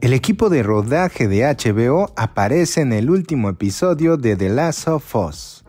El equipo de rodaje de HBO aparece en el último episodio de The Last of Us.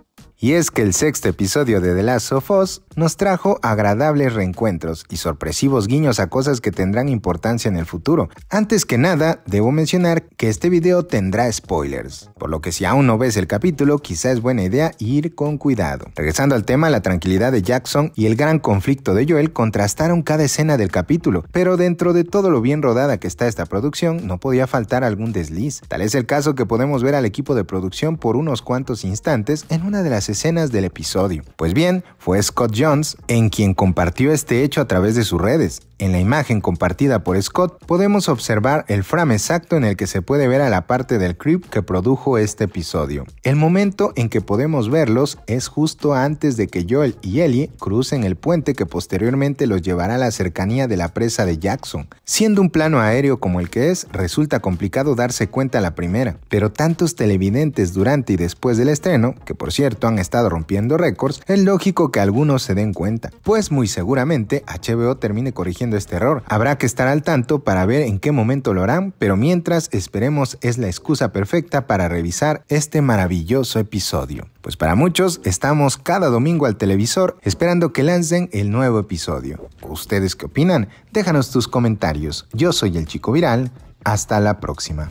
Y es que el sexto episodio de The Last of Us nos trajo agradables reencuentros y sorpresivos guiños a cosas que tendrán importancia en el futuro. Antes que nada, debo mencionar que este video tendrá spoilers, por lo que si aún no ves el capítulo, quizá es buena idea ir con cuidado. Regresando al tema, la tranquilidad de Jackson y el gran conflicto de Joel contrastaron cada escena del capítulo, pero dentro de todo lo bien rodada que está esta producción, no podía faltar algún desliz. Tal es el caso que podemos ver al equipo de producción por unos cuantos instantes en una de las escenas del episodio. Pues bien, fue Scott Jones en quien compartió este hecho a través de sus redes. En la imagen compartida por Scott podemos observar el frame exacto en el que se puede ver a la parte del creep que produjo este episodio. El momento en que podemos verlos es justo antes de que Joel y Ellie crucen el puente que posteriormente los llevará a la cercanía de la presa de Jackson. Siendo un plano aéreo como el que es, resulta complicado darse cuenta a la primera, pero tantos televidentes durante y después del estreno, que por cierto han estado rompiendo récords, es lógico que algunos se den cuenta, pues muy seguramente HBO termine corrigiendo este error. Habrá que estar al tanto para ver en qué momento lo harán, pero mientras esperemos es la excusa perfecta para revisar este maravilloso episodio. Pues para muchos estamos cada domingo al televisor esperando que lancen el nuevo episodio. ¿Ustedes qué opinan? Déjanos tus comentarios. Yo soy el chico viral. Hasta la próxima.